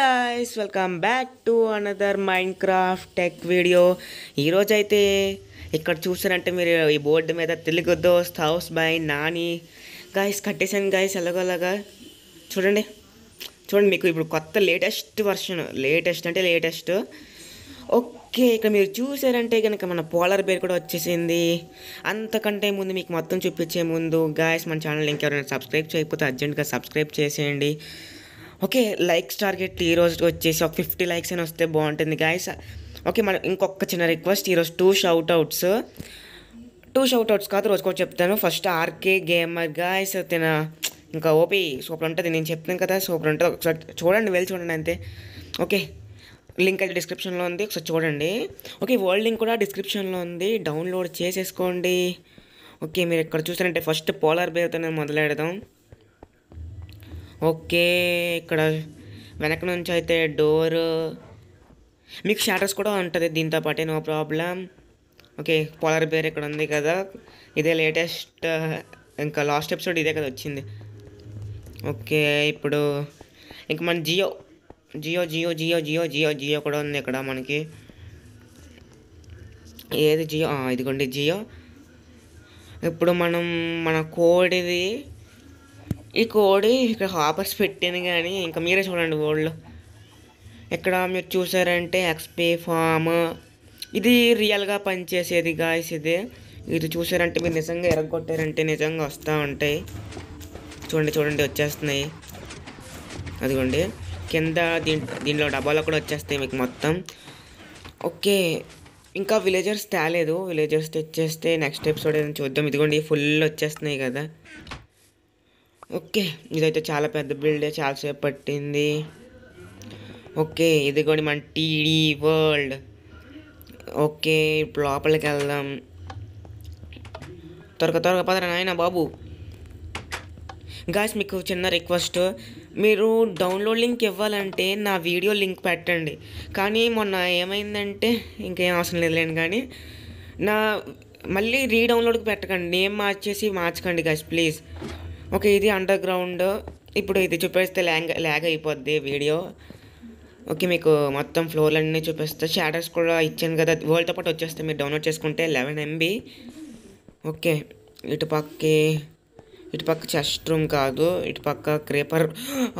guys welcome back to another Minecraft tech video ఈరోజైతే ఇక్కడ చూసారంటే మీరు ఈ బోర్డు మీద Telugu Dost house by Nani guys కట్టేశాను గాయస్ ఎలాగోలాగా చూడండి చూడండి మీకు ఇప్పుడు కొత్త లేటెస్ట్ వర్షన్ లేటెస్ట్ అంటే లేటెస్ట్ ఓకే ఇక్కడ మీరు చూసారంటే కనుక మన పోలర్ బేర్ కూడా వచ్చేసింది అంతకంటే ముందు మీకు మొత్తం చూపించే ముందు గాయస్ మన ఛానల్ ఇంకెవరైనా సబ్స్క్రైబ్ చేయకపోతే అర్జెంట్గా సబ్స్క్రైబ్ చేసేయండి ఓకే లైక్స్ టార్గెట్ రోజు వచ్చేసి ఒక ఫిఫ్టీ లైక్స్ అని వస్తే బాగుంటుంది గాయస్ ఓకే మనం ఇంకొక చిన్న రిక్వెస్ట్ ఈరోజు టూ షౌట్అవుట్స్ టూ షౌట్అవుట్స్ కాదు కూడా చెప్తాను ఫస్ట్ ఆర్కే గేమర్ గాయస్ తిన ఇంకా ఓపీ సూపర్ ఉంటుంది నేను చెప్తాను కదా సూపర్ ఉంటుంది ఒకసారి చూడండి వెళ్ళి చూడండి అంతే ఓకే లింక్ అయితే డిస్క్రిప్షన్లో ఉంది ఒకసారి చూడండి ఓకే వరల్డ్ లింక్ కూడా డిస్క్రిప్షన్లో ఉంది డౌన్లోడ్ చేసేసుకోండి ఓకే మీరు ఇక్కడ చూసారంటే ఫస్ట్ పోలార్ బేర్తో నేను మొదలెడదాం ఓకే ఇక్కడ వెనక నుంచి అయితే డోర్ మీకు షాటర్స్ కూడా ఉంటుంది దీంతో పాటే no problem okay polar bear ఇక్కడ ఉంది కదా ఇదే లేటెస్ట్ ఇంకా లాస్ట్ ఎపిసోడ్ ఇదే కదా వచ్చింది ఓకే ఇప్పుడు ఇంకా మన జియో జియో జియో జియో జియో జియో జియో కూడా ఉంది ఇక్కడ మనకి ఏది జియో ఇదిగోండి జియో ఇప్పుడు మనం మన కోడిది ఈ కోడి ఇక్కడ హాపర్స్ పెట్టాను కానీ ఇంకా మీరే చూడండి గోల్డ్లో ఇక్కడ మీరు చూసారంటే ఎక్స్పే ఫామ్ ఇది రియల్గా పనిచేసేది గాయస్ ఇది ఇది చూసారంటే మీరు నిజంగా ఎరగొట్టారంటే నిజంగా వస్తూ ఉంటాయి చూడండి చూడండి వచ్చేస్తున్నాయి అదిగోండి కింద దీంట్ దీంట్లో డబ్బాలో కూడా వచ్చేస్తాయి మీకు మొత్తం ఓకే ఇంకా విలేజర్స్ తేలేదు విలేజర్స్ తెచ్చేస్తే నెక్స్ట్ ఎపిసోడ్ ఏదైనా చూద్దాం ఇదిగోండి ఫుల్ వచ్చేస్తున్నాయి కదా ఓకే ఇదైతే చాలా పెద్ద బిల్డే చాలాసేపు పట్టింది ఓకే ఇది కూడా మన టీడీ వరల్డ్ ఓకే ఇప్పుడు లోపలికి వెళ్దాం త్వరగా త్వరగా పదరా నాయన బాబు గాయస్ మీకు చిన్న రిక్వెస్ట్ మీరు డౌన్లోడ్ లింక్ ఇవ్వాలంటే నా వీడియో లింక్ పెట్టండి కానీ మొన్న ఏమైందంటే ఇంకేం అవసరం లేదులేండి కానీ నా మళ్ళీ రీడౌన్లోడ్కి పెట్టకండి నేమ్ మార్చేసి మార్చకండి గాయస్ ప్లీజ్ ఓకే ఇది అండర్ గ్రౌండ్ ఇప్పుడు ఇది చూపిస్తే ల్యాంగ్ ల్యాగ్ అయిపోద్ది వీడియో ఓకే మీకు మొత్తం అన్నీ చూపిస్తే షాడర్స్ కూడా ఇచ్చాను కదా వరల్డ్తో పాటు వచ్చేస్తే మీరు డౌన్లోడ్ చేసుకుంటే లెవెన్ ఎంబీ ఓకే ఇటు ఇటుపక్క చెస్ట్ రూమ్ కాదు ఇటుపక్క క్రేపర్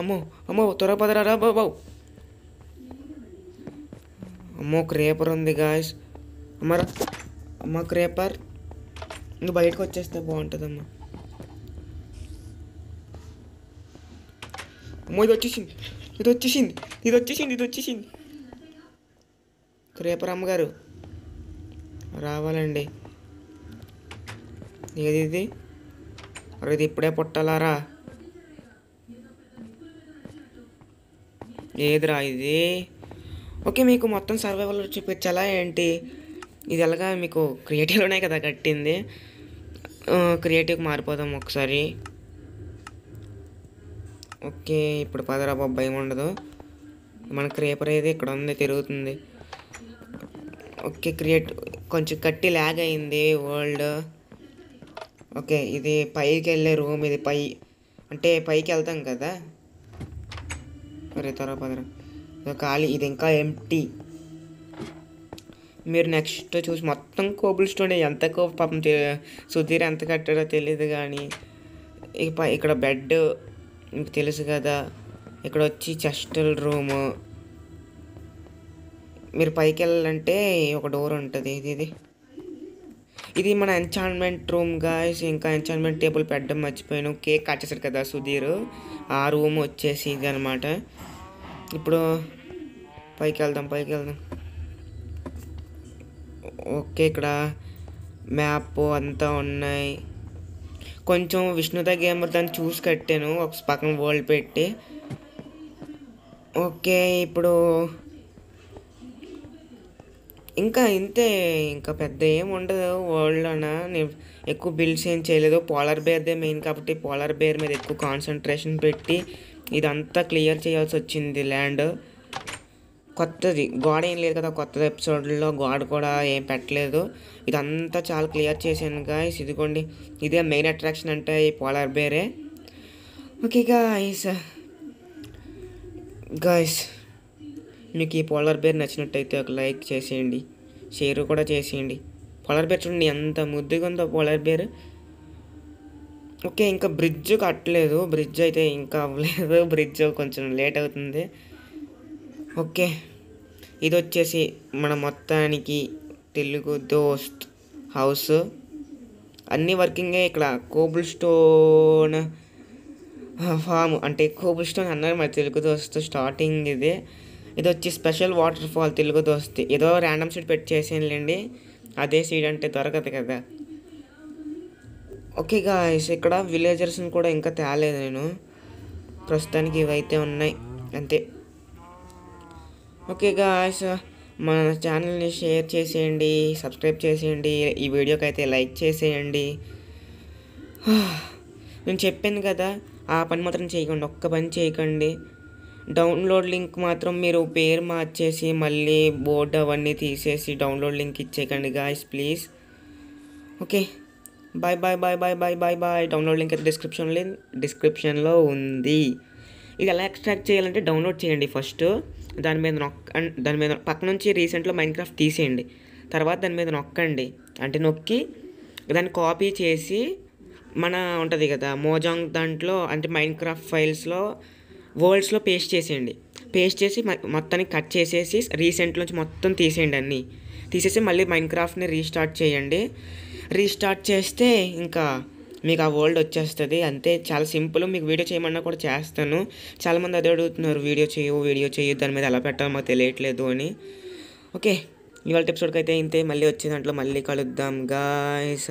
అమ్మో అమ్మో త్వర పదరా బాబు అమ్మో క్రేపర్ ఉంది గాయస్ అమ్మరా అమ్మ క్రేపర్ నువ్వు బయటకు వచ్చేస్తే బాగుంటుందమ్మా ఇది వచ్చేసింది ఇది వచ్చేసింది ఇది వచ్చేసింది ఇది వచ్చేసింది రేపరమ్మ గారు రావాలండి ఏది ఇది ఇది ఇప్పుడే పుట్టాలారా ఏదిరా ఇది ఓకే మీకు మొత్తం సర్వైవల్ చూపించాలా ఏంటి ఇది ఎలాగా మీకు క్రియేటివ్లోనే కదా కట్టింది క్రియేటివ్కి మారిపోదాం ఒకసారి ఓకే ఇప్పుడు పదరా భయం ఉండదు మన క్రేపర్ అయితే ఇక్కడ ఉంది తిరుగుతుంది ఓకే క్రియేట్ కొంచెం కట్టి ల్యాగ్ అయింది వరల్డ్ ఓకే ఇది పైకి వెళ్ళే రూమ్ ఇది పై అంటే పైకి వెళ్తాం కదా మరి త్వర పదరా ఖాళీ ఇది ఇంకా ఎంటీ మీరు నెక్స్ట్ చూసి మొత్తం కోబుల్ స్టోన్ ఎంత పాపం సుధీర్ ఎంత కట్టాడో తెలియదు కానీ ఇక ఇక్కడ బెడ్ మీకు తెలుసు కదా ఇక్కడ వచ్చి చెస్టల్ రూమ్ మీరు పైకి వెళ్ళాలంటే ఒక డోర్ ఉంటుంది ఇది ఇది ఇది మన ఎంచాన్మెంట్ రూమ్ గాయస్ ఇంకా ఎంచాన్మెంట్ టేబుల్ పెట్టడం మర్చిపోయాను కేక్ కట్టేశారు కదా సుధీర్ ఆ రూమ్ వచ్చేసి ఇది అనమాట ఇప్పుడు పైకి వెళ్దాం పైకి వెళ్దాం ఓకే ఇక్కడ మ్యాప్ అంతా ఉన్నాయి కొంచెం విష్ణుత గేమర్ దాన్ని చూసి కట్టాను ఒక పక్కన వరల్డ్ పెట్టి ఓకే ఇప్పుడు ఇంకా ఇంతే ఇంకా పెద్ద ఏం ఉండదు అన్న నేను ఎక్కువ బిల్డ్స్ ఏం చేయలేదు పోలార్ బేర్దే మెయిన్ కాబట్టి పోలార్ బేర్ మీద ఎక్కువ కాన్సన్ట్రేషన్ పెట్టి ఇదంతా క్లియర్ చేయాల్సి వచ్చింది ల్యాండ్ కొత్తది గోడ ఏం లేదు కదా కొత్త ఎపిసోడ్లో గోడ కూడా ఏం పెట్టలేదు ఇదంతా చాలా క్లియర్ చేశాను గాయస్ ఇదిగోండి ఇదే మెయిన్ అట్రాక్షన్ అంటే ఈ పోలార్ బేరే ఓకే గాయస్ గాయస్ మీకు ఈ పోలార్ బేర్ నచ్చినట్టయితే ఒక లైక్ చేసేయండి షేర్ కూడా చేసేయండి పోలార్ బేర్ చూడండి ఎంత ముద్దుగా ఉందో పోలార్ బేర్ ఓకే ఇంకా బ్రిడ్జ్ కట్టలేదు బ్రిడ్జ్ అయితే ఇంకా అవ్వలేదు బ్రిడ్జ్ కొంచెం లేట్ అవుతుంది ఓకే ఇది వచ్చేసి మన మొత్తానికి తెలుగు దోస్త్ హౌస్ అన్నీ వర్కింగే ఇక్కడ కోబుల్ స్టోన్ ఫామ్ అంటే కోబుల్ స్టోన్ అన్నారు మరి తెలుగు దోస్త్ స్టార్టింగ్ ఇది ఇది వచ్చి స్పెషల్ వాటర్ ఫాల్ తెలుగు దోస్త్ ఏదో ర్యాండమ్ సీడ్ పెట్టి చేసేయండి అదే సీడ్ అంటే దొరకదు కదా ఓకే గాయస్ ఇక్కడ విలేజర్స్ని కూడా ఇంకా తేలేదు నేను ప్రస్తుతానికి ఇవైతే ఉన్నాయి అంతే ఓకే గాయస్ మన ఛానల్ని షేర్ చేసేయండి సబ్స్క్రైబ్ చేసేయండి ఈ వీడియోకి అయితే లైక్ చేసేయండి నేను చెప్పాను కదా ఆ పని మాత్రం చేయకండి ఒక్క పని చేయకండి డౌన్లోడ్ లింక్ మాత్రం మీరు పేరు మార్చేసి మళ్ళీ బోర్డు అవన్నీ తీసేసి డౌన్లోడ్ లింక్ ఇచ్చేయకండి guys please okay bye bye bye bye bye bye bye download link అయితే డిస్క్రిప్షన్ డిస్క్రిప్షన్లో డిస్క్రిప్షన్లో ఉంది ఇక ఎలా ఎక్స్ట్రాక్ట్ చేయాలంటే డౌన్లోడ్ చేయండి ఫస్ట్ దాని మీద నొక్క దాని మీద పక్క నుంచి రీసెంట్లో మైన్క్రాఫ్ట్ తీసేయండి తర్వాత దాని మీద నొక్కండి అంటే నొక్కి దాన్ని కాపీ చేసి మన ఉంటుంది కదా మోజాంగ్ దాంట్లో అంటే మైన్క్రాఫ్ట్ ఫైల్స్లో వరల్డ్స్లో పేస్ట్ చేసేయండి పేస్ట్ చేసి మొత్తాన్ని కట్ చేసేసి నుంచి మొత్తం తీసేయండి అన్ని తీసేసి మళ్ళీ మైన్క్రాఫ్ట్ని రీస్టార్ట్ చేయండి రీస్టార్ట్ చేస్తే ఇంకా మీకు ఆ వరల్డ్ వచ్చేస్తుంది అంతే చాలా సింపుల్ మీకు వీడియో చేయమన్నా కూడా చేస్తాను చాలామంది అదే అడుగుతున్నారు వీడియో చేయు వీడియో చేయు దాని మీద ఎలా పెట్టాలో మాకు తెలియట్లేదు అని ఓకే ఇవాళ ఎపిసోడ్కి అయితే ఇంతే మళ్ళీ వచ్చే దాంట్లో మళ్ళీ కలుద్దాం గాయస్